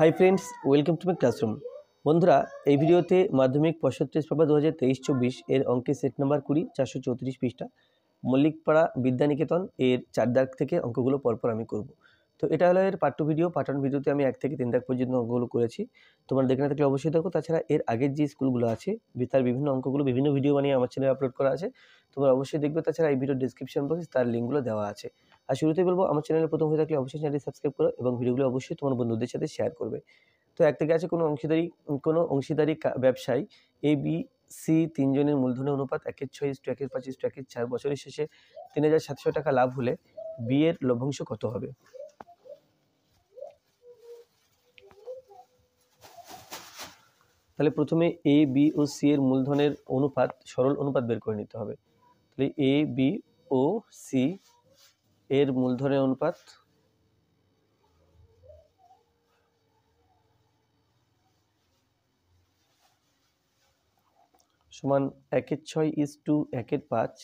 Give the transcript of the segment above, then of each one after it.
high friends welcome to my classroom বন্ধুরা এই ভিডিওতে মাধ্যমিক পঁয়ষট্টি পেপার দু হাজার তেইশ চব্বিশ এর অঙ্কের সেট নাম্বার কুড়ি চারশো চৌত্রিশ পৃষ্ঠা মল্লিকপাড়া বিদ্যানিকেতন এর চারদার্ক থেকে অঙ্কগুলো পরপর আমি করব তো এটা হলো এর part two video part one ভিডিওতে আমি এক থেকে তিন দাগ পর্যন্ত অঙ্কগুলো করেছি তোমরা দেখে না থাকলে অবশ্যই দেখো তাছাড়া এর আগের যে স্কুলগুলো আছে তার বিভিন্ন অঙ্কগুলো বিভিন্ন ভিডিও বানিয়ে আমার চ্যানেলে আপলোড করা আছে তোমরা অবশ্যই দেখবে তাছাড়া এই ভিডিওর ডিসক্রিপশন বক্স তার লিঙ্কগুলো দেওয়া আছে আর শুরুতেই বলবো আমার চ্যানেলে প্রথম হয়ে থাকলে অবশ্যই চ্যানেলটি সাবস্ক্রাইব করো এবং ভিডিওগুলো অবশ্যই তোমার বন্ধুদের সাথে শেয়ার করবে তো এক থেকে আছে কোনো অংশীদারি কোনো অংশীদারি ব্যবসায়ী এ বি সি তিনজনের মূলধনের অনুপাত একের ছয় ইস্টু একের পাঁচ ইস্টু একের চার বছরের শেষে তিন হাজার সাতশো টাকা লাভ হলে বিয়ের লভ্যাংশ কত হবে তাহলে প্রথমে এ বি ও সি এর মূলধনের অনুপাত সরল অনুপাত বের করে নিতে হবে তাহলে এ বি ও সি এর মূলধনের অনুপাত সমান একের ছয় ইস টু একের পাঁচ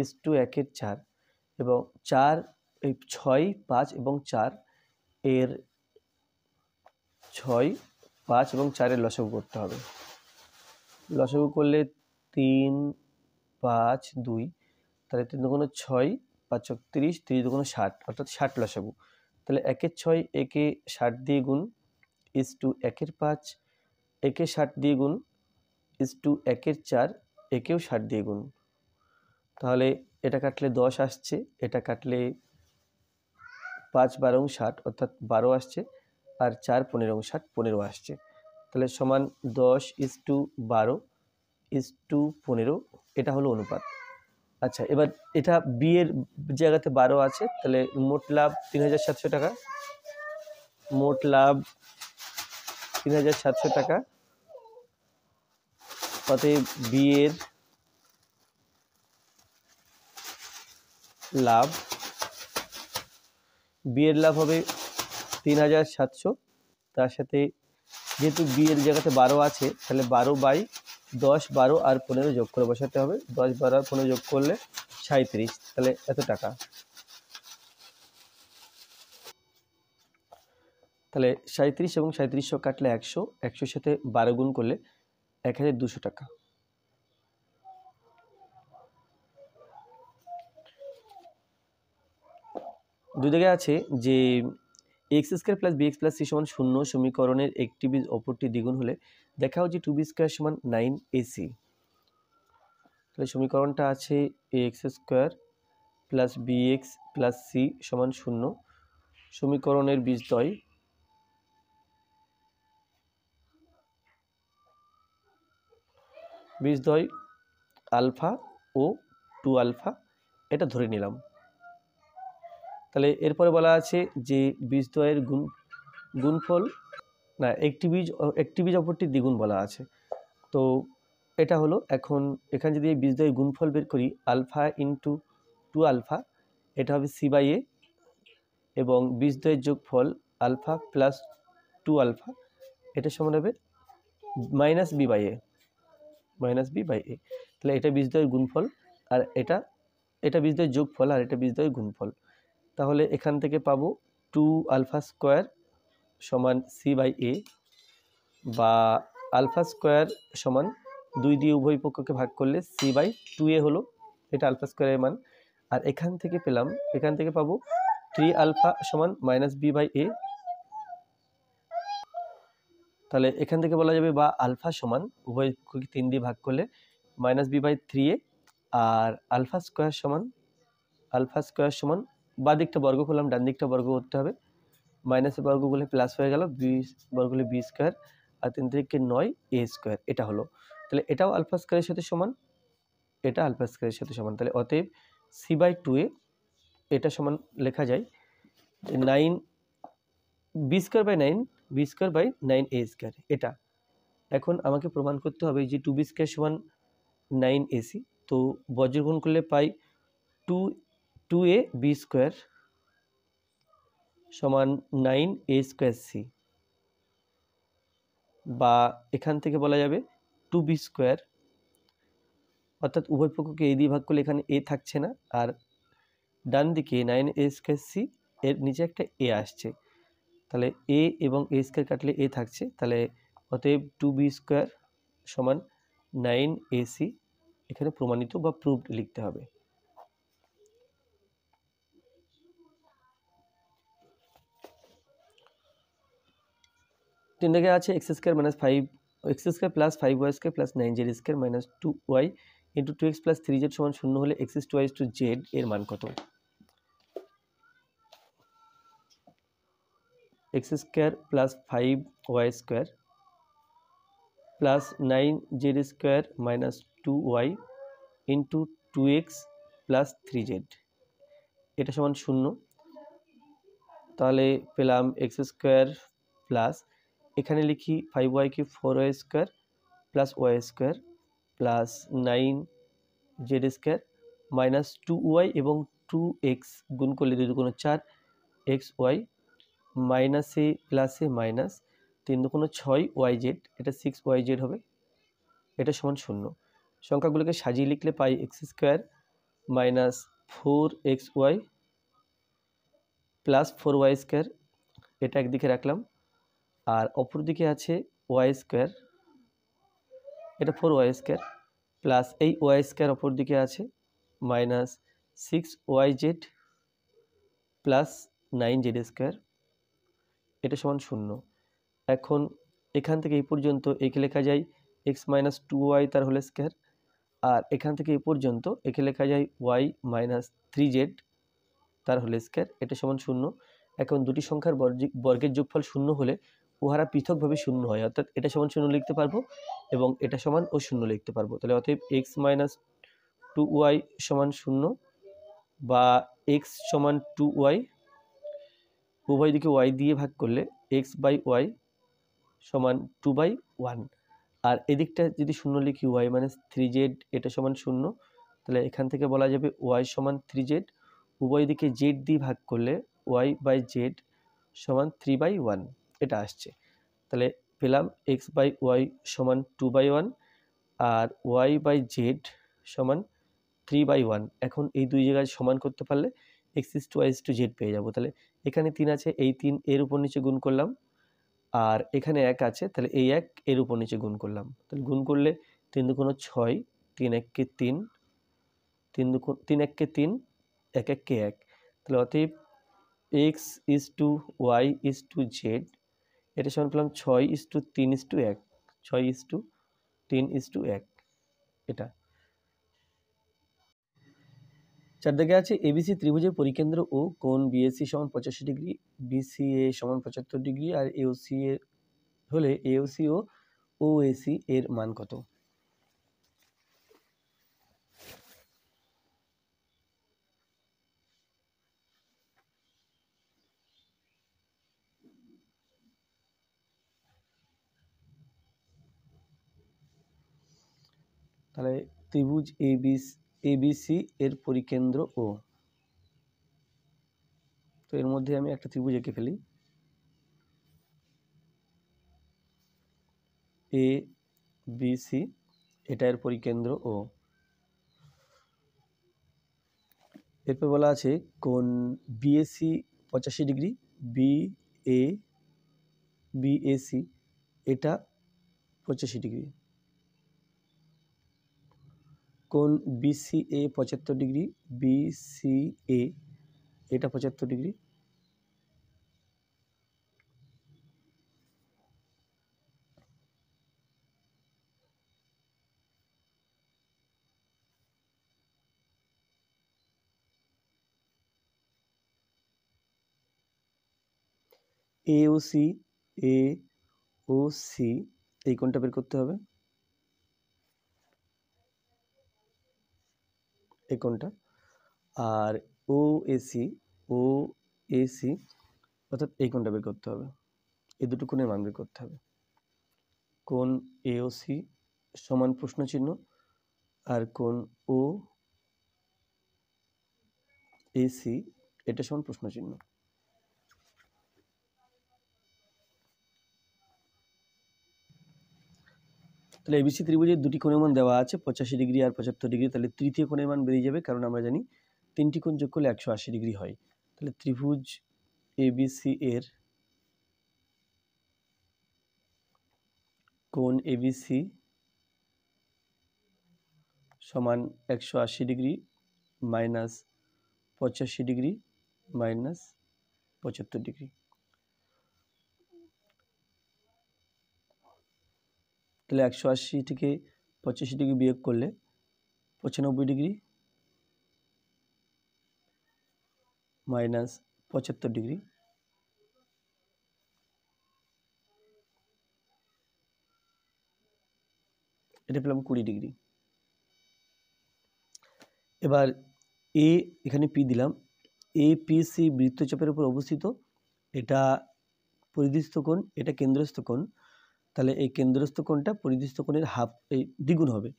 ইস টু একের চার এবং চার এই ছয় পাঁচ এবং চার এর ছয় পাঁচ এবং চারের লসাগু করতে হবে লসাগু করলে তিন পাঁচ দুই তাহলে তিন দুগুণো ছয় পাঁচ তিরিশ তিরিশ দুগুণো ষাট অর্থাৎ ষাট লসাগু তাহলে একের ছয় একে ষাট দিয়ে গুণ ইস টু একের পাঁচ একে ষাট দিয়ে গুণ ইস টু একের চার একেও ষাট দিয়ে গুণ তাহলে এটা কাটলে দশ আসছে এটা কাটলে পাঁচ বারো ষাট অর্থাৎ বারো আসছে আর চার পনেরো এবং ষাট পনেরো আসছে তাহলে সমান দশ ইস টু বারো ইস টু পনেরো এটা হলো অনুপাত আচ্ছা এবার এটা বিয়ের জায়গাতে বারো আছে তাহলে মোট লাভ তিন হাজার সাতশো টাকা মোট লাভ তিন হাজার সাতশো টাকা তাতে বিয়ের লাভ বিয়ের লাভ হবে তিন হাজার সাতশো তার সাথে যেহেতু বিয়ের জায়গাতে বারো আছে তাহলে বারো বাই দশ বারো আর পনেরো যোগ করে বসাতে হবে দশ বারো আর পনেরো যোগ করলে সাঁত্রিশ তাহলে এত টাকা তাহলে সাঁত্রিশ এবং সাঁত্রিশশো কাটলে একশো একশোর সাথে বারো গুণ করলে এক হাজার দুশো টাকা দুদিকে আছে যে X square plus B X plus C সমান শূন্য সমীকরণের একটি বীজ অপরটি দ্বিগুণ হলে দেখা হচ্ছে টু বি স্কোয়ার সমান নাইন এসি তাহলে সমীকরণটা আছে A X square plus B X plus C সমান শূন্য সমীকরণের বীজদ্বয় বীজদ্বয় আলফা ও টু আলফা এটা ধরে নিলাম তাহলে এরপরে বলা আছে যে বীজদ্বয়ের গুণ গুণফল না একটি বীজ একটি বীজ অপরটি দ্বিগুণ বলা আছে তো এটা হলো এখন এখানে যদি এই বীজদ্বয়ের গুণফল বের করি আলফা ইন্টু টু আলফা এটা হবে সি বাই এ এবং বীজদ্বয়ের যোগফল আলফা প্লাস টু আলফা এটা সমান হবে minus B by A minus B by A তাহলে এটা বীজদ্বয়ের গুণফল আর এটা এটা বীজদ্বয়ের যোগফল আর এটা বীজদ্বয়ের গুণফল তাহলে এখান থেকে পাবো টু আলফা স্কোয়ার সমান সি বাই এ বা আলফা স্কোয়ার সমান দুই দিয়ে উভয় পক্ষকে ভাগ করলে সি বাই টু এ হলো এটা আলফা স্কোয়ারের মান আর এখান থেকে পেলাম এখান থেকে পাবো থ্রি আলফা সমান মাইনাস বি বাই এ তাহলে এখান থেকে বলা যাবে বা আলফা সমান উভয় পক্ষকে তিন দিয়ে ভাগ করলে minus B by three A আর আলফা স্কোয়ার সমান আলফা স্কোয়ার সমান বা দিকটা বর্গ করলাম ডান দিকটা বর্গ করতে হবে মাইনাসে বর্গ করলে প্লাস হয়ে গেল বি বর্গ হলে বি স্কোয়ার আর তিন তিরিখকে নয় এ স্কোয়ার এটা হলো তাহলে এটাও আলফা স্কোয়ারের সাথে সমান এটা আলফা স্কোয়ারের সাথে সমান তাহলে অতএব সি বাই টু এ এটা সমান লেখা যায় nine B square by nine B square by nine A square এটা এখন আমাকে প্রমাণ করতে হবে যে টু বি স্কোয়ার সমান নাইন এসি তো বজ্রগ্রহণ করলে পাই two two A B square সমান নাইন এ স্কোয়ার সি বা এখান থেকে বলা যাবে টু বি স্কোয়ার অর্থাৎ উভয় পক্ষকে এই দিয়ে ভাগ করলে এখানে এ থাকছে না আর ডান দিকে নাইন এ স্কোয়ার সি এর নিচে একটা এ আসছে তাহলে এ এবং এ স্কোয়ার কাটলে এ থাকছে তাহলে অতএব টু বি স্কোয়ার সমান নাইন এ সি এখানে প্রমাণিত বা প্রুভড লিখতে হবে তো ইন্ডেকে আছে X square minus five X square plus five Y square plus nine Z square minus two Y into two X plus three Z সমান শূন্য হলে X to Y is to Z এর মান কত X square plus five Y square plus nine Z square minus two Y into two X plus three Z এটা সমান শূন্য তাহলে পেলাম এক্স স্কোয়ার প্লাস এখানে লিখি five Y cube four Y square plus Y square plus nine Z square minus two Y এবং two X গুণ করলে দুই কোনো চার এক্স ওয়াই মাইনাসে প্লাসে মাইনাস তিন কোনো ছয় ওয়াই জেড এটা সিক্স ওয়াই জেড হবে এটা সমান শূন্য সংখ্যাগুলোকে সাজিয়ে লিখলে পাই X square minus four X Y plus four Y square এটা একদিকে রাখলাম আর অপর দিকে আছে ওয়াই স্কোয়ার এটা ফোর ওয়াই স্কোয়ার প্লাস এই ওয়াই স্কোয়ার অপর দিকে আছে minus six Y Z plus nine Z square এটা সমান শূন্য এখন এখান থেকে এই পর্যন্ত একে লেখা যায় এক্স মাইনাস টু ওয়াই তার হোল স্কোয়ার আর এখান থেকে এই পর্যন্ত একে লেখা যায় ওয়াই মাইনাস থ্রি জেড তার হোল স্কোয়ার এটা সমান শূন্য এখন দুটি সংখ্যার বর্গের যোগফল শূন্য হলে উহারা পৃথকভাবে শূন্য হয় অর্থাৎ এটা সমান শূন্য লিখতে পারবো এবং এটা সমান ও শূন্য লিখতে পারবো তাহলে অতএব এক্স মাইনাস টু ওয়াই সমান শূন্য বা এক্স সমান টু ওয়াই উভয় দিকে ওয়াই দিয়ে ভাগ করলে এক্স বাই ওয়াই সমান টু বাই ওয়ান আর এদিকটা যদি শূন্য লিখি ওয়াই মাইনাস থ্রি জেড এটা সমান শূন্য তাহলে এখান থেকে বলা যাবে ওয়াই সমান থ্রি জেড উভয় দিকে জেড দিয়ে ভাগ করলে ওয়াই বাই জেড সমান থ্রি বাই ওয়ান এটা আসছে তাহলে পেলাম এক্স বাই ওয়াই সমান টু বাই ওয়ান আর ওয়াই বাই জেড সমান থ্রি বাই ওয়ান এখন এই দুই জায়গায় সমান করতে পারলে X is to Y is to Z পেয়ে যাবো তাহলে এখানে তিন আছে এই তিন এর উপর নিচে গুণ করলাম আর এখানে এক আছে তাহলে এই এক এর উপর নিচে গুণ করলাম তাহলে গুণ করলে তিন দুকোনো ছয় তিন এককে তিন তিন দুকোন তিন এককে তিন এক এককে এক তাহলে অতএব X is to Y is to Z এটা সমান পেলাম ছয় ইস টু তিন ইস টু এক ছয় ইস টু তিন ইস টু এক এটা চারদিকে আছে এবিসি ত্রিভুজের পরিকেন্দ্র ও কোন বিএসি সমান পঁচাশি ডিগ্রি বিসিএ সমান পঁচাত্তর ডিগ্রি আর এওসি এর হলে এওসি ও ওএসি এর মান কত তাহলে ত্রিভুজ এবিসি এর পরিকেন্দ্র ও তো এর মধ্যে আমি একটা ত্রিভুজ এঁকে ফেলি এ বিসি এটা এর পরিকেন্দ্র ও এরপর বলা আছে কোন বিএসি পঁচাশি ডিগ্রি বি এ বিএসি এটা পঁচাশি ডিগ্রি কোন বিসিএ পঁচাত্তর ডিগ্রি বিসিএ এটা পঁচাত্তর degree A O C A O C এই কোনটা বের করতে হবে এই কোনটা আর ও এসি ও এসি অর্থাৎ এই কোনটা বের করতে হবে এই দুটো কোণের মান বের করতে হবে কোণ এওসি সমান প্রশ্ন চিহ্ন আর কোন ও এসি এটা সমান প্রশ্ন চিহ্ন তাহলে এবিসি ত্রিভুজের দুটি কোণের মান দেওয়া আছে পঁচাশি ডিগ্রি আর পঁচাত্তর ডিগ্রি তাহলে তৃতীয় কোণের মান বেরিয়ে যাবে কারণ আমরা জানি তিনটি কোণ যোগ করলে একশো আশি ডিগ্রি হয় তাহলে ত্রিভুজ এবিসি এর কোণ এবিসি সমান একশো আশি ডিগ্রি মাইনাস পঁচাশি ডিগ্রি মাইনাস পঁচাত্তর ডিগ্রি তাহলে একশো আশি থেকে পঁচাশি ডিগ্রি বিয়োগ করলে পঁচানব্বই ডিগ্রি মাইনাস পঁচাত্তর ডিগ্রি এটা পেলাম কুড়ি ডিগ্রি এবার এ এখানে পি দিলাম এ পি সি বৃত্তচাপের উপর অবস্থিত এটা পরিদৃষ্ট কোণ এটা কেন্দ্রস্থ কোণ তাহলে এই কেন্দ্রস্থ কোণটা পরিদৃষ্ট কোণের হাফ এই দ্বিগুণ হবে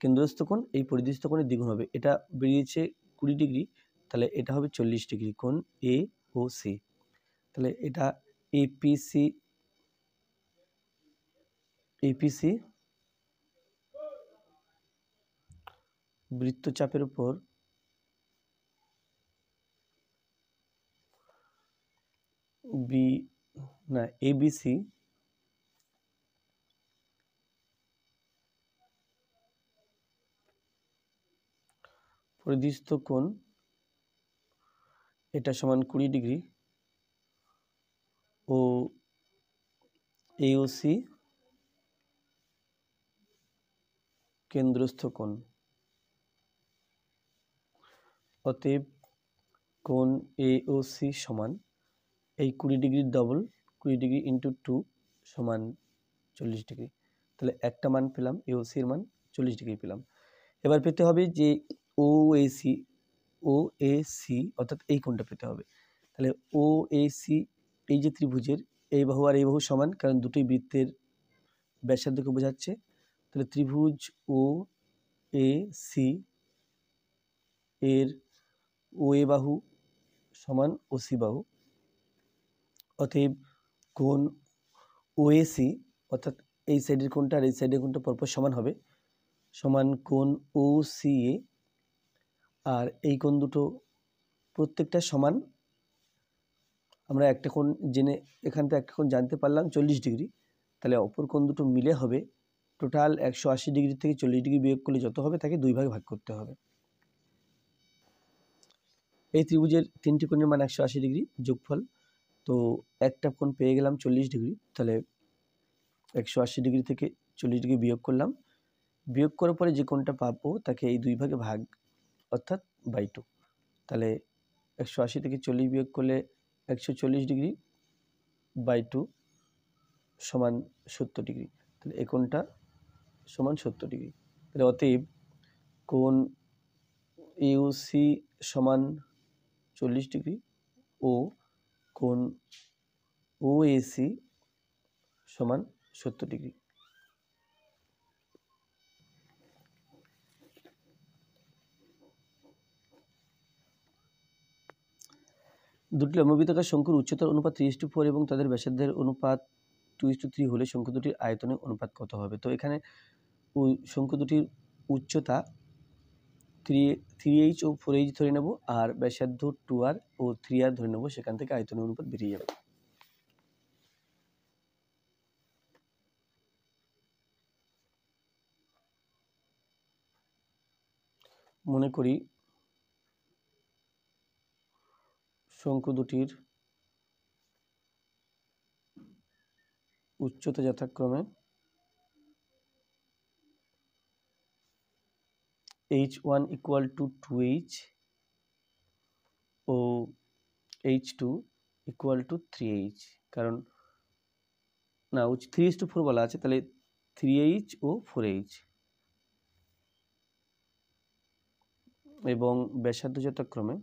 কেন্দ্রস্থ কোণ এই পরিদৃষ্ট কোণের দ্বিগুণ হবে এটা বেরিয়েছে কুড়ি ডিগ্রি তাহলে এটা হবে চল্লিশ ডিগ্রি কোণ এ ও সি তাহলে এটা এপিসি এপিসি বৃত্তচাপের উপর বি না এবিসি পরিদৃষ্ট কোণ এটা সমান কুড়ি ডিগ্রি ও এওসি কেন্দ্রস্থ কোণ অতএব কোণ এওসি সমান এই কুড়ি ডিগ্রির ডবল কুড়ি ডিগ্রি ইন্টু টু সমান চল্লিশ ডিগ্রি তাহলে একটা মান পেলাম এওসির মান চল্লিশ ডিগ্রি পেলাম এবার পেতে হবে যে ও A C O A C অর্থাৎ এই কোণটা পেতে হবে তাহলে ও এ সি এই যে ত্রিভুজের এই বাহু আর এই বাহু সমান কারণ দুটি বৃত্তের ব্যাসার্ধকে বোঝাচ্ছে তাহলে ত্রিভুজ ও এ সি এর ও এ বাহু সমান ও সি বাহু অতএব কোণ ওএসি অর্থাৎ এই সাইডের কোণটা আর এই সাইডের কোণটা পরপর সমান হবে সমান কোণ ও সি এ আর এই কোণ দুটো প্রত্যেকটা সমান আমরা একটা কোণ জেনে এখান থেকে একটা কোণ জানতে পারলাম চল্লিশ ডিগ্রি তাহলে অপর কোণ দুটো মিলে হবে টোটাল একশো আশি ডিগ্রি থেকে চল্লিশ ডিগ্রি বিয়োগ করলে যত হবে তাকে দুই ভাগে ভাগ করতে হবে এই ত্রিভুজের তিনটি কোণের মান একশো আশি ডিগ্রি যোগফল তো একটা কোণ পেয়ে গেলাম চল্লিশ ডিগ্রি তাহলে একশো আশি ডিগ্রি থেকে চল্লিশ ডিগ্রি বিয়োগ করলাম বিয়োগ করার পরে যে কোণটা পাবো তাকে এই দুই ভাগে ভাগ অর্থাৎ বাই টু তাহলে একশো আশি থেকে চল্লিশ বিয়োগ করলে একশো চল্লিশ ডিগ্রি বাই টু সমান সত্তর ডিগ্রি তাহলে এ সমান সত্তর ডিগ্রি তাহলে অতএব কোণ ইউসি সমান চল্লিশ ডিগ্রি ও কোণ ওএসি সমান সত্তর ডিগ্রি দুটি লম্ববৃত্তাকার শঙ্কুর উচ্চতার অনুপাত থ্রি টু ফোর এবং তাদের ব্যাসার্ধের অনুপাত টু টু থ্রি হলে শঙ্কু দুটির আয়তনের অনুপাত কত হবে তো এখানে শঙ্কু দুটির উচ্চতা থ্রি থ্রি এইচ ও ফোর এইচ ধরে নেব আর ব্যাসার্ধ টু আর ও থ্রি আর ধরে নেব সেখান থেকে আয়তনের অনুপাত বেরিয়ে যাবে মনে করি শঙ্কু দুটির উচ্চতা যথাক্রমে H one equal to two H ও H two equal to three H কারণ না উচ থ্রি এইচ টু ফোর বলা আছে তাহলে থ্রি এইচ ও ফোর এইচ এবং ব্যাসার্ধ যথাক্রমে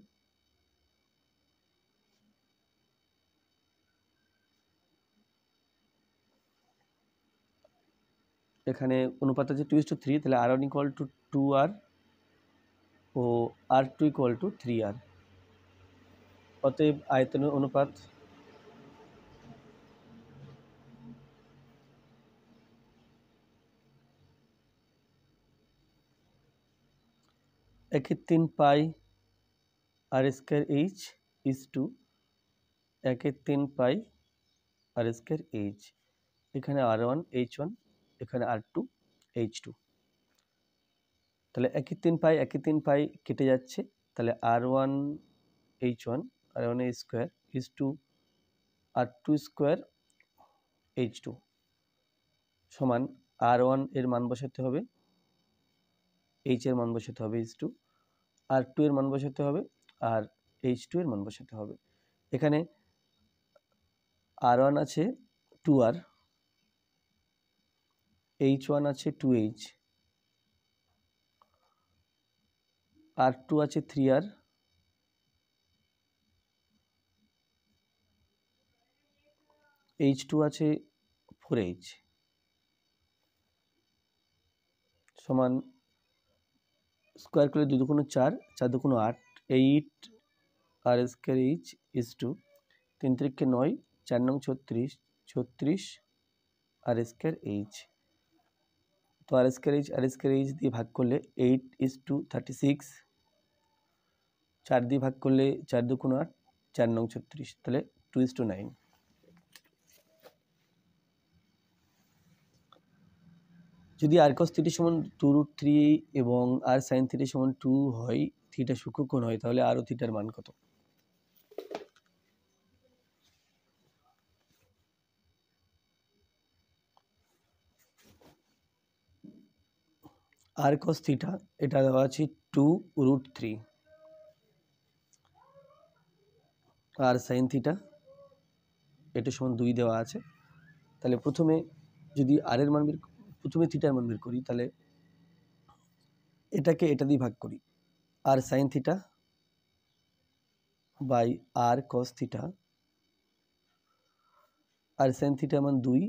এখানে অনুপাত আছে টু ইস টু থ্রি তাহলে R one equal to two R ও R two equal to three আর অতএব আয়তনের অনুপাত একে তিন pi R square H is to একে তিন পাই আর স্কোয়ার এইচ এখানে আর ওয়ান এইচ ওয়ান এখানে আর টু এইচ টু তাহলে একই তিন পাই একই তিন পাই কেটে যাচ্ছে তাহলে R one H one R one H square is to R two square H two সমান আর ওয়ান এর মান বসাতে হবে এইচ এর মান বসাতে হবে এইচ টু আর টু এর মান বসাতে হবে আর এইচ টু এর মান বসাতে হবে এখানে আর ওয়ান আছে টু আর এইচ ওয়ান আছে টু এইচ আর টু আছে থ্রি আর এইচ টু আছে ফোর এইচ সমান স্কোয়ার করলে দু দুগুণ চার চার দুগুণ আট eight R square H is to তিন তিরিখকে নয় চার নং ছত্রিশ ছত্রিশ আর স্কোয়ার এইচ তো আর স্কোয়ার আর স্কোয়ার দিয়ে ভাগ করলে eight is to thirty six চার দিয়ে ভাগ করলে চার দুগুণ আট চার নং ছত্রিশ তাহলে টু ইস টু নাইন যদি আর কস থিটি সমান টু রুট থ্রি এবং আর সাইন থ্রিটি সমান টু হয় থিটা সূক্ষ্মকোণ হয় তাহলে আরও থিটার মান কত আর কস থিটা এটা দেওয়া আছে two root three R sine theta এটা সমান দুই দেওয়া আছে তাহলে প্রথমে যদি আরের মান বের প্রথমে থিটার মান বের করি তাহলে এটাকে এটা দিয়ে ভাগ করি R sine theta by R cos theta R sine theta মান দুই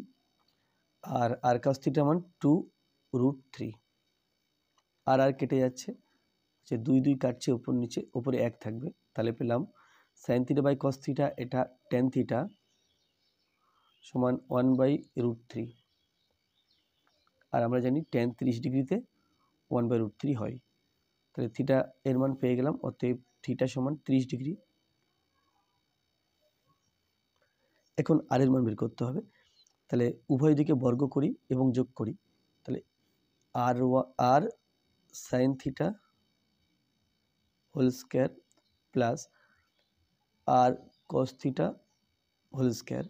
আর আর কস থিটা মান two root three R R কেটে যাচ্ছে যে দুই দুই কাটছে ওপর নিচে ওপরে এক থাকবে তাহলে পেলাম sine theta by cos theta এটা টেন থিটা সমান ওয়ান বাই রুট থ্রি আর আমরা জানি টেন ত্রিশ ডিগ্রিতে ওয়ান বাই রুট থ্রি হয় তাহলে থিটা এর মান পেয়ে গেলাম অতএব থিটা সমান তিরিশ ডিগ্রি এখন আর এর মান বের করতে হবে তাহলে উভয় দিকে বর্গ করি এবং যোগ করি তাহলে আর R sine theta whole square plus R cos theta whole square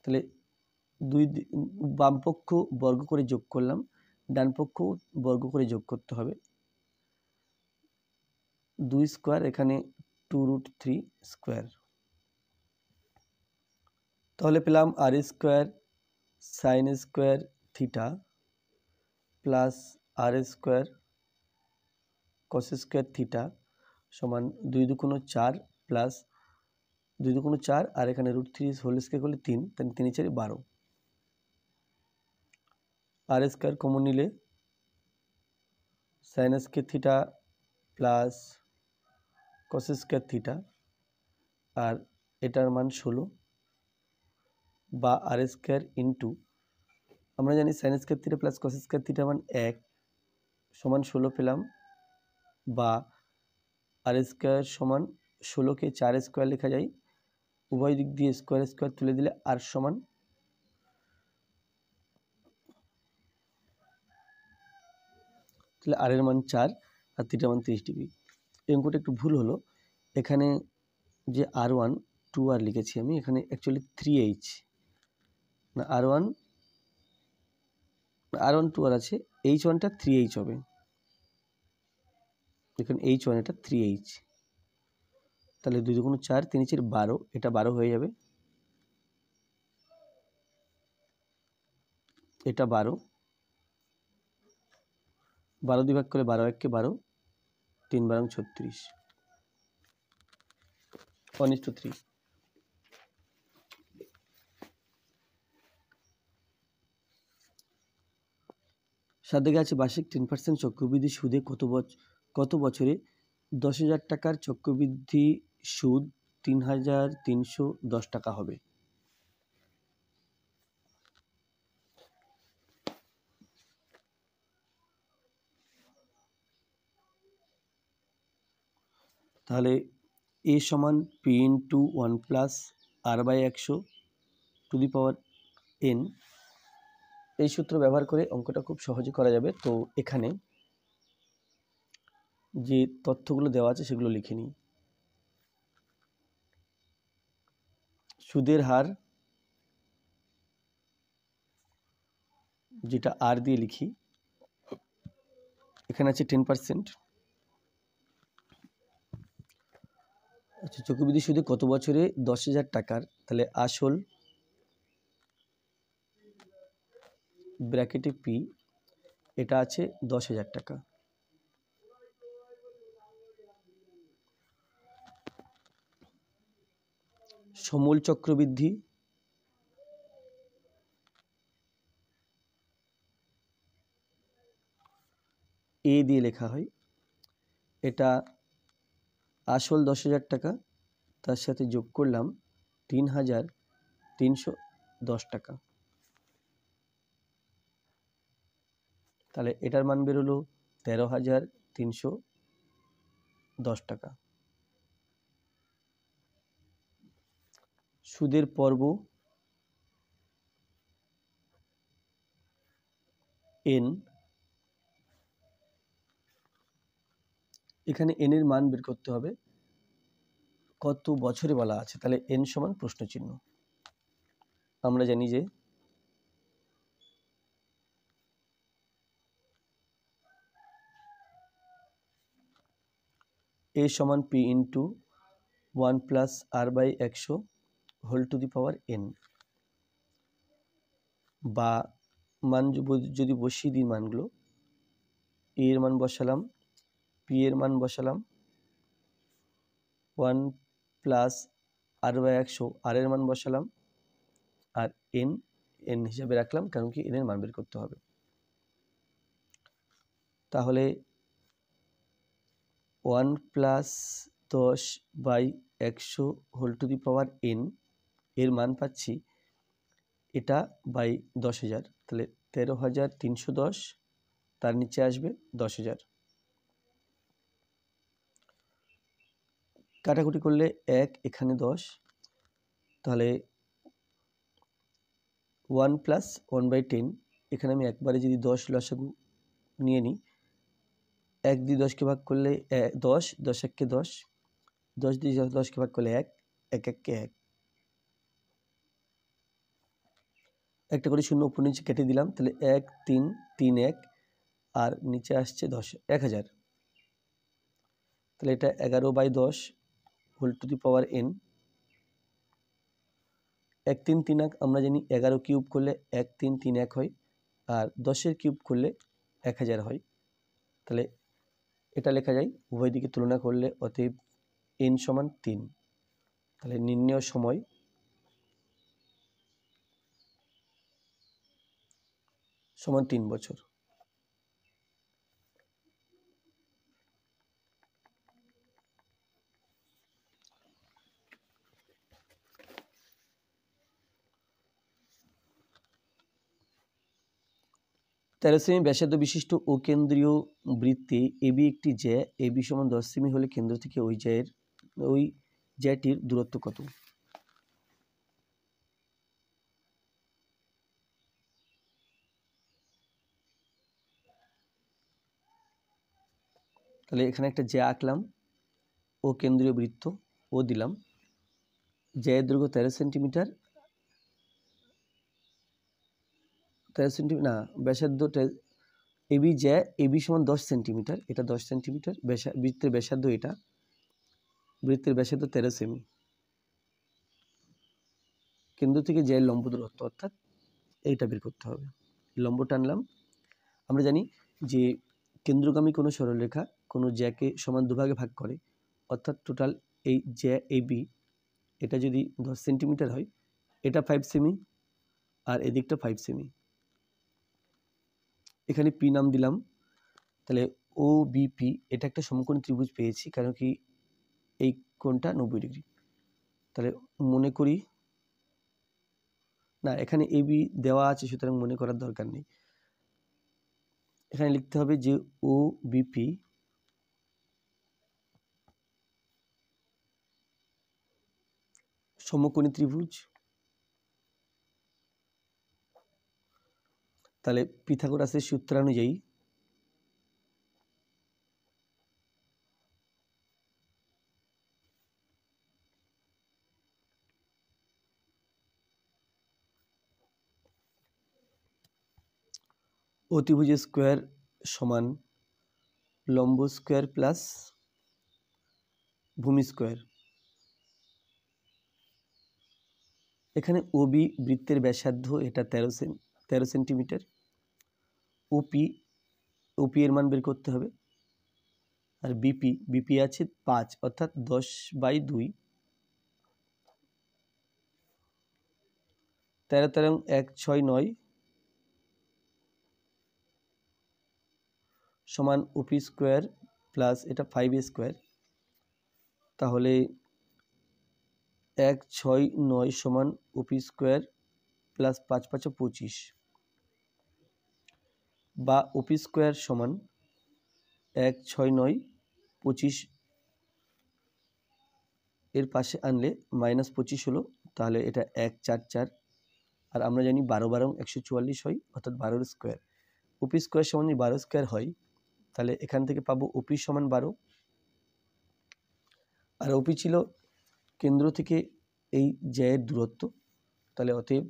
তাহলে দুই বামপক্ষ বর্গ করে যোগ করলাম ডানপক্ষ বর্গ করে যোগ করতে হবে দুই স্কোয়ার এখানে টু রুট থ্রি স্কোয়ার তাহলে পেলাম R square sine square theta plus R square cos square theta সমান দুই দুকোনো চার প্লাস দুই দুকোনো চার আর এখানে রুট থ্রি হোল স্কোয়ার করলে তিন তাহলে তিন চারি বারো আর স্কোয়ার কমন নিলে sine square theta plus cos square theta আর এটার মান ষোলো বা আর স্কোয়ার ইন্টু আমরা জানি sine square theta plus cos square theta মান এক সমান ষোলো পেলাম বা আর স্কোয়ার সমান ষোলোকে চার স্কোয়ার লেখা যায় উভয় দিক দিয়ে স্কোয়ার স্কোয়ার তুলে দিলে আর সমান তাহলে আরের মান চার আর তিনটার মান তিরিশ ডিগ্রি এই একটু ভুল হলো এখানে যে আর ওয়ান টু আর লিখেছি আমি এখানে অ্যাকচুয়ালি থ্রি এইচ না R one R one two R আছে এইচ ওয়ানটা থ্রি এইচ হবে দেখুন এইচ ওয়ান এটা থ্রি এইচ তাহলে দুই দুগুণ চার তিন ইঞ্চির বারো এটা বারো হয়ে যাবে এটা বারো বারো দুই ভাগ করে বারো এককে বারো তিন বারং ছত্রিশ অনিষ্ট থ্রি সাদেকে আছে বার্ষিক টেন পার্সেন্ট চক্রবৃদ্ধি সুদে কত বছর কত বছরে দশ হাজার টাকার চক্রবৃদ্ধি সুদ তিন হাজার তিনশো দশ টাকা হবে তাহলে এ সমান P to one plus R by একশো টু দি পাওয়ার এন এই সূত্র ব্যবহার করে অঙ্কটা খুব সহজে করা যাবে তো এখানে যে তথ্যগুলো দেওয়া আছে সেগুলো লিখে নিই সুদের হার যেটা আর দিয়ে লিখি এখানে আছে টেন পার্সেন্ট আচ্ছা চক্রবৃদ্ধি সুদে কত বছরে দশ হাজার টাকার তাহলে আসল ব্র্যাকেটে পি এটা আছে দশ হাজার টাকা সমল চক্রবৃদ্ধি এ দিয়ে লেখা হয় এটা আসল দশ হাজার টাকা তার সাথে যোগ করলাম তিন হাজার তিনশো দশ টাকা তাহলে এটার মান বেরোলো তেরো হাজার তিনশো দশ টাকা সুদের পর্ব এন এখানে এন এর মান বের করতে হবে কত বছরে বলা আছে তাহলে এন সমান প্রশ্ন চিহ্ন আমরা জানি যে এ সমান P into one plus R by একশো whole to the power N বা মান যদি বসিয়ে দিই মানগুলো এ এর মান বসালাম পি এর মান বসালাম ওয়ান প্লাস আর বাই একশো আর এর মান বসালাম আর এন এন হিসাবে রাখলাম কারণ কি এনের মান বের করতে হবে তাহলে ওয়ান প্লাস দশ বাই একশো whole to the power N এর মান পাচ্ছি এটা বাই দশ হাজার তাহলে তেরো হাজার তিনশো দশ তার নিচে আসবে দশ হাজার কাটাকুটি করলে এক এখানে দশ তাহলে one plus one by ten এখানে আমি একবারে যদি দশ লসাগু নিয়ে নিই এক দিয়ে দশকে ভাগ করলে দশ দশ এককে দশ দশ দিয়ে দশকে ভাগ করলে এক এক এককে এক একটা করে শূন্য উপর নিচে কেটে দিলাম তাহলে এক তিন তিন এক আর নিচে আসছে দশ এক হাজার তাহলে এটা এগারো বাই দশ whole to the power N এক তিন তিন এক আমরা জানি এগারো কিউব করলে এক তিন তিন এক হয় আর দশের কিউব করলে এক হাজার হয় তাহলে এটা লেখা যায় উভয় দিকে তুলনা করলে অতএব এন সমান তিন তাহলে নির্ণয় সময় সমান তিন বছর তেরো সেমি ব্যাসাদ বিশিষ্ট ও কেন্দ্রীয় বৃত্তি এবি একটি জ্যা এবি সমান দশ সেমি হলে কেন্দ্র থেকে ওই জয়ের ওই জ্যাটির দূরত্ব কত তাহলে এখানে একটা জ্যা আঁকলাম ও কেন্দ্রীয় বৃত্ত ও দিলাম জ্যের দৈর্ঘ্য তেরো সেন্টিমিটার তেরো সেন্টিমিটার না ব্যাসার্ধ এবি জ্যা এবি সমান দশ সেন্টিমিটার এটা দশ সেন্টিমিটার ব্যাসা বৃত্তের ব্যাসার্ধ এটা বৃত্তের ব্যাসার্ধ তেরো সেমি কেন্দ্র থেকে যে লম্ব দূরত্ব অর্থাৎ এইটা বের করতে হবে লম্ব টানলাম আমরা জানি যে কেন্দ্রগামী কোনো সরলরেখা কোনো জ্যাকে সমান দুভাগে ভাগ করে অর্থাৎ টোটাল এই জ্যা এবি এটা যদি দশ সেন্টিমিটার হয় এটা ফাইভ সেমি আর এদিকটা ফাইভ সেমি এখানে পি নাম দিলাম তাহলে ও বিপি এটা একটা সমকোণ ত্রিভুজ পেয়েছি কারণ কি এই কোণটা নব্বই ডিগ্রি তাহলে মনে করি না এখানে এ বি দেওয়া আছে সুতরাং মনে করার দরকার নেই এখানে লিখতে হবে যে ও বিপি সমকোণী ত্রিভুজ তাহলে পিথাগোরাসের সূত্রানুযায়ী অতিভুজ স্কোয়ার সমান লম্ব স্কোয়ার প্লাস ভূমি স্কোয়ার এখানে ওবি বৃত্তের ব্যাসার্ধ এটা তেরো সেন তেরো সেন্টিমিটার ওপি ওপি এর মান বের করতে হবে আর বিপি বিপি আছে পাঁচ অর্থাৎ দশ বাই দুই তেরো তেরো এক ছয় নয় সমান ওপি স্কোয়ার প্লাস এটা ফাইভ স্কোয়ার তাহলে এক ছয় নয় সমান ওপি স্কোয়ার প্লাস পাঁচ পাঁচ পঁচিশ বা ওপি স্কোয়ার সমান এক ছয় নয় পঁচিশ এর পাশে আনলে মাইনাস পঁচিশ হলো তাহলে এটা এক চার চার আর আমরা জানি বারো বারো একশো চুয়াল্লিশ হয় অর্থাৎ বারোর স্কোয়ার ওপি স্কোয়ার সমান যদি বারো স্কোয়ার হয় তাহলে এখান থেকে পাবো ওপি সমান বারো আর ওপি ছিল কেন্দ্র থেকে এই জ্যায়ের দূরত্ব তাহলে অতএব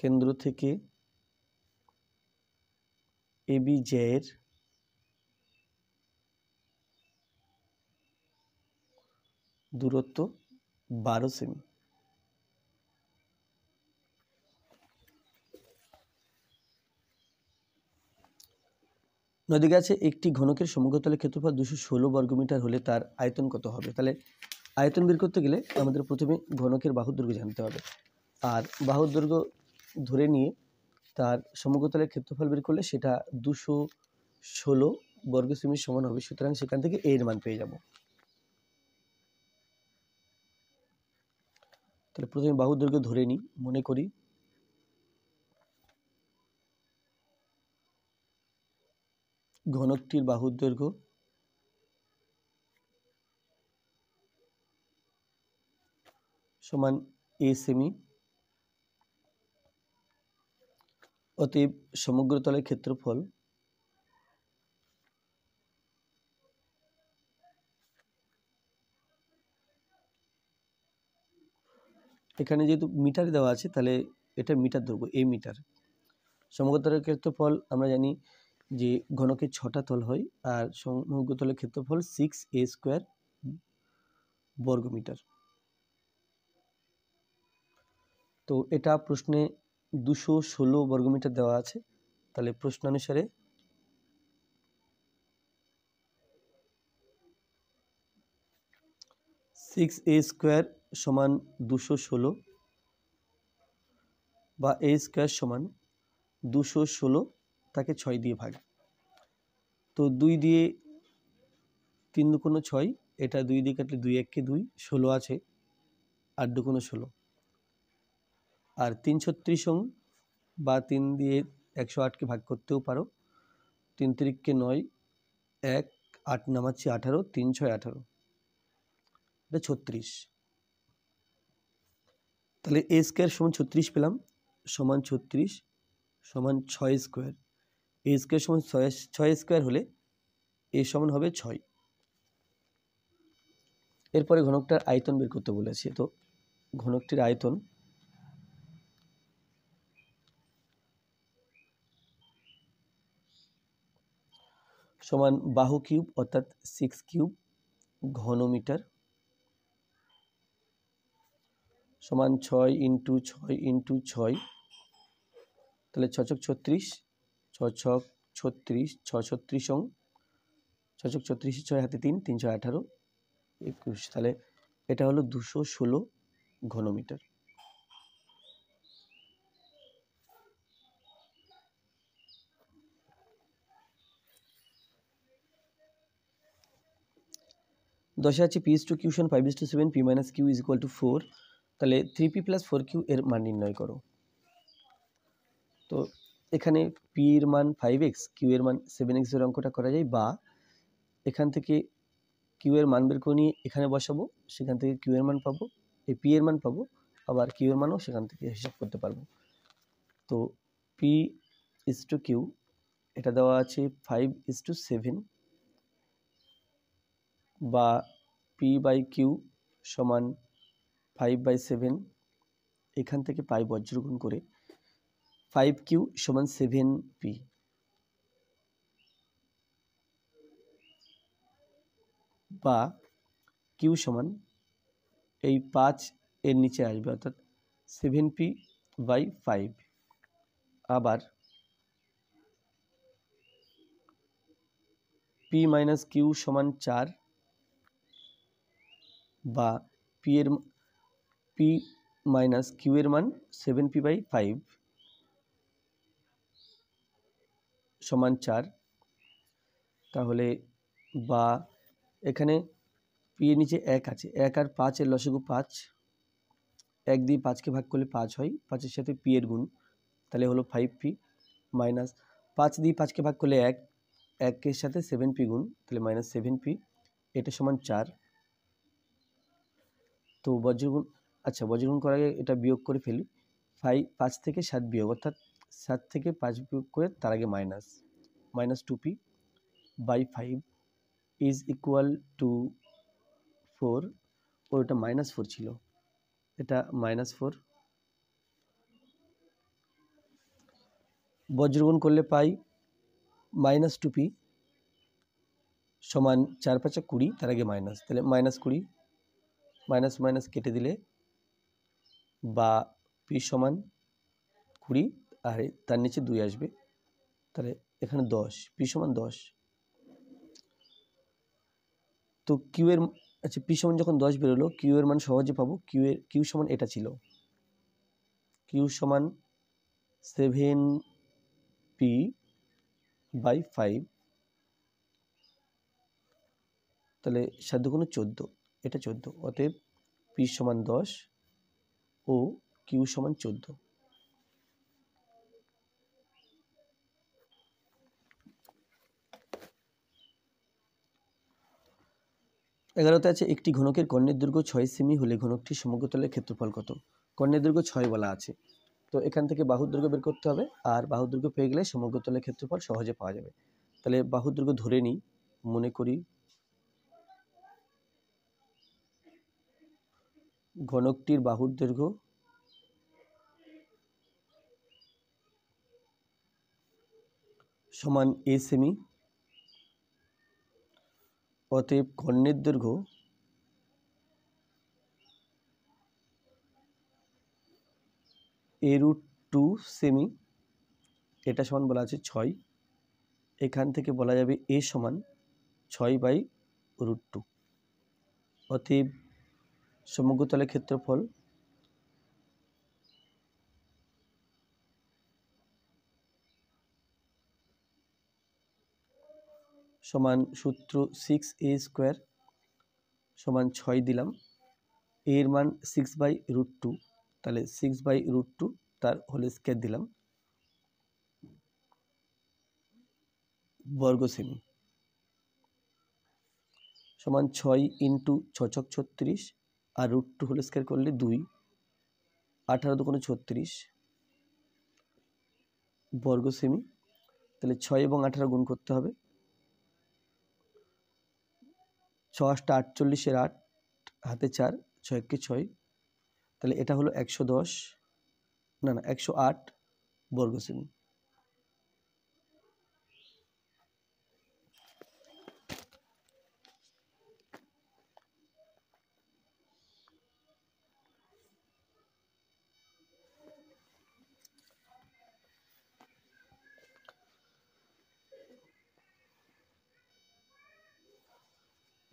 কেন্দ্র থেকে এবি জয়ের দূরত্ব বারো সেমি নদীগাছে একটি ঘনকের সমগ্রতলের ক্ষেত্রফল দুশো ষোলো বর্গমিটার হলে তার আয়তন কত হবে তাহলে আয়তন বের করতে গেলে আমাদের প্রথমে ঘনকের বাহুদুর্গ জানতে হবে আর বাহুদুর্গ ধরে নিয়ে তার সমগ্রতলের ক্ষেত্রফল বের করলে সেটা দুশো ষোলো বর্গ সেমির সমান হবে সুতরাং সেখান থেকে এর মান পেয়ে যাব তাহলে প্রথমে বাহু দৈর্ঘ্য ধরে নিই মনে করি ঘনকটির বাহু দৈর্ঘ্য সমান এ সেমি অতএব সমগ্রতলের ক্ষেত্রফল এখানে যেহেতু মিটার দেওয়া আছে তাহলে এটা মিটার ধরবো এই মিটার সমগ্রতলের ক্ষেত্রফল আমরা জানি যে ঘনকে ছটা তল হয় আর সমগ্রতলের ক্ষেত্রফল সিক্স এ স্কোয়ার বর্গমিটার তো এটা প্রশ্নে দুশো ষোলো বর্গমিটার দেওয়া আছে তাহলে প্রশ্ন অনুসারে সিক্স এ স্কোয়ার সমান দুশো ষোলো বা এ স্কোয়ার সমান দুশো ষোলো তাকে ছয় দিয়ে ভাগ তো দুই দিয়ে তিন দু কোনো ছয় এটা দুই দিয়ে কাটলে দুই এককে দুই ষোলো আছে আট দু কোনো ষোলো আর তিন ছত্রিশ অং বা তিন দিয়ে একশো আটকে ভাগ করতেও পারো তিন তিরিককে নয় এক আট নামাচ্ছি আঠারো তিন ছয় আঠারো এটা ছত্রিশ তাহলে এ স্কোয়ার সমান ছত্রিশ পেলাম সমান ছত্রিশ সমান ছয় স্কোয়ার এ স্কোয়ার সমান ছয় ছয় স্কোয়ার হলে এ সমান হবে ছয় এরপরে ঘনকটার আয়তন বের করতে বলেছি তো ঘনকটির আয়তন সমান বাহু কিউব অর্থাৎ সিক্স কিউব ঘনমিটার সমান ছয় ইন্টু ছয় ইন্টু ছয় তাহলে ছচক ছত্রিশ ছচক ছত্রিশ ছ ছত্রিশ অং ছচক ছত্রিশ ছয় হাতে তিন তিনশো আঠারো একুশ তাহলে এটা হলো দুশো ষোলো ঘনমিটার দশে আছে P is to Q five is to seven P minus Q is equal to four তাহলে three P plus four Q এর মান নির্ণয় করো তো এখানে পি এর মান ফাইভ এক্স কিউ এর মান সেভেন এক্সের অঙ্কটা করা যায় বা এখান থেকে কিউ এর মান বের করে নিয়ে এখানে বসাবো সেখান থেকে কিউ এর মান পাবো এই পি এর মান পাবো আবার কিউ এর মানও সেখান থেকে হিসাব করতে পারবো তো পি ইস টু কিউ এটা দেওয়া আছে ফাইভ ইস টু সেভেন বা পি বাই কিউ সমান ফাইভ বাই সেভেন এখান থেকে পাই বজ্রগুণ করে ফাইভ কিউ সমান সেভেন পি বা কিউ সমান এই পাঁচ এর নিচে আসবে অর্থাৎ সেভেন পি বাই ফাইভ আবার পি মাইনাস কিউ সমান চার বা পি এর পি মাইনাস কিউ এর মান সেভেন পি বাই ফাইভ সমান চার তাহলে বা এখানে পি এর নিচে এক আছে এক আর পাঁচ এর পাঁচ এক দিয়ে পাঁচকে ভাগ করলে পাঁচ হয় পাঁচের সাথে পি এর গুণ তাহলে হলো ফাইভ পি মাইনাস পাঁচ দিয়ে পাঁচকে ভাগ করলে এক একের সাথে সেভেন পি গুণ তাহলে মাইনাস সেভেন পি এটা সমান চার তো বজ্রগুণ আচ্ছা বজ্রগুণ করার আগে এটা বিয়োগ করে ফেলি ফাইভ পাঁচ থেকে সাত বিয়োগ অর্থাৎ সাত থেকে পাঁচ বিয়োগ করে তার আগে minus minus two P by five is equal to four ও ওটা মাইনাস ফোর ছিল এটা মাইনাস ফোর বজ্রগুণ করলে পাই মাইনাস টু পি সমান চার পাঁচা কুড়ি তার আগে মাইনাস তাহলে মাইনাস কুড়ি মাইনাস মাইনাস কেটে দিলে বা পি সমান কুড়ি আর তার নিচে দুই আসবে তাহলে এখানে দশ পি সমান দশ তো কিউ এর আচ্ছা পি সমান যখন দশ বেরোলো কিউ এর মান সহজে পাবো কিউ এর কিউ সমান এটা ছিল কিউ সমান সেভেন পি বাই ফাইভ তাহলে সাধ্য কোনো চোদ্দো এটা চোদ্দো অতএব পি সমান দশ ও কিউ সমান চোদ্দো এগারোতে আছে একটি ঘনকের কর্ণের দুর্গ ছয় সেমি হলে ঘনকটি সমগ্রতলের ক্ষেত্রফল কত কর্ণের দুর্গ ছয় বলা আছে তো এখান থেকে বাহু দুর্গ বের করতে হবে আর বাহুদুর্গ পেয়ে গেলে সমগ্রতলের ক্ষেত্রফল সহজে পাওয়া যাবে তাহলে বাহুর দুর্গ ধরে নিই মনে করি ঘনকটির বাহুর দৈর্ঘ্য সমান এ সেমি অতএব কর্ণের দৈর্ঘ্য এ রুট টু সেমি এটা সমান বলা আছে ছয় এখান থেকে বলা যাবে এ সমান ছয় বাই রুট টু অতএব সমগ্রতলের ক্ষেত্রফল সমান সূত্র সিক্স এ স্কোয়ার সমান ছয় দিলাম এর মান সিক্স বাই রুট টু তাহলে সিক্স বাই রুট টু তার হোল স্কোয়ার দিলাম বর্গ সমান ছয় ইন্টু ছচক ছত্রিশ আর রুট টু হোল স্কোয়ার করলে দুই আঠারো দুকোনো ছত্রিশ বর্গ সেমি তাহলে ছয় এবং আঠারো গুণ করতে হবে ছ আটটা আটচল্লিশের আট হাতে চার ছয়কে ছয় তাহলে এটা হলো একশো দশ না না একশো আট বর্গ সেমি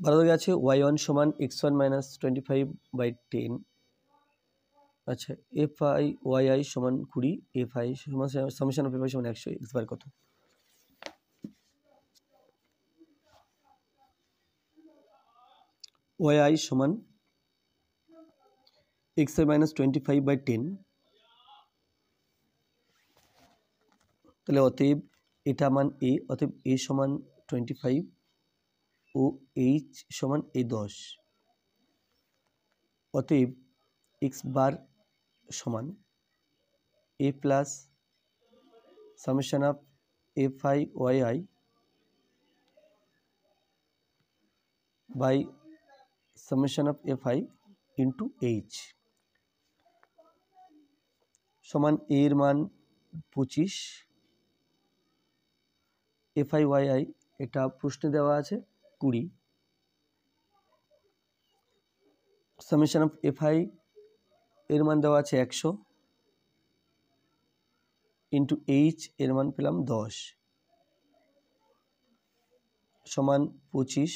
বারো দাগে আছে ওয়াই ওয়ান সমান X one minus twenty five by ten আচ্ছা এফ আই ওয়াই আই সমান কুড়ি এফ আই সমান সামেশন অফ এফ সমান একশো এক্স বার কত ওয়াই আই সমান X I minus twenty five by ten তাহলে অতএব এটা মান এ অতএব এ সমান টোয়েন্টি ফাইভ ও এইচ সমান এই দশ অতএব এক্স বার সমান A plus summation of F I Y I by summation of F I into H সমান এর মান পঁচিশ এফ আই ওয়াই আই এটা প্রশ্নে দেওয়া আছে কুড়ি সামেশন অফ এফআই এর মান দেওয়া আছে একশো ইন্টু এইচ এর মান পেলাম দশ সমান পঁচিশ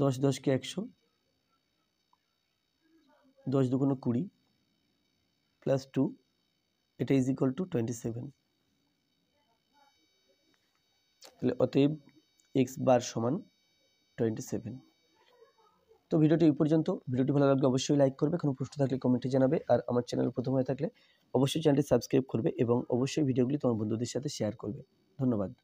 দশ দশকে একশো দশ দুগুণো কুড়ি প্লাস টু এটা is equal to twenty seven তাহলে অতএব এক্স বার সমান টোয়েন্টি সেভেন তো ভিডিওটি এই পর্যন্ত ভিডিওটি ভালো লাগলে অবশ্যই লাইক করবে কোনো প্রশ্ন থাকলে কমেন্টে জানাবে আর আমার চ্যানেল প্রথম হয়ে থাকলে অবশ্যই চ্যানেলটি সাবস্ক্রাইব করবে এবং অবশ্যই ভিডিওগুলি তোমার বন্ধুদের সাথে শেয়ার করবে ধন্যবাদ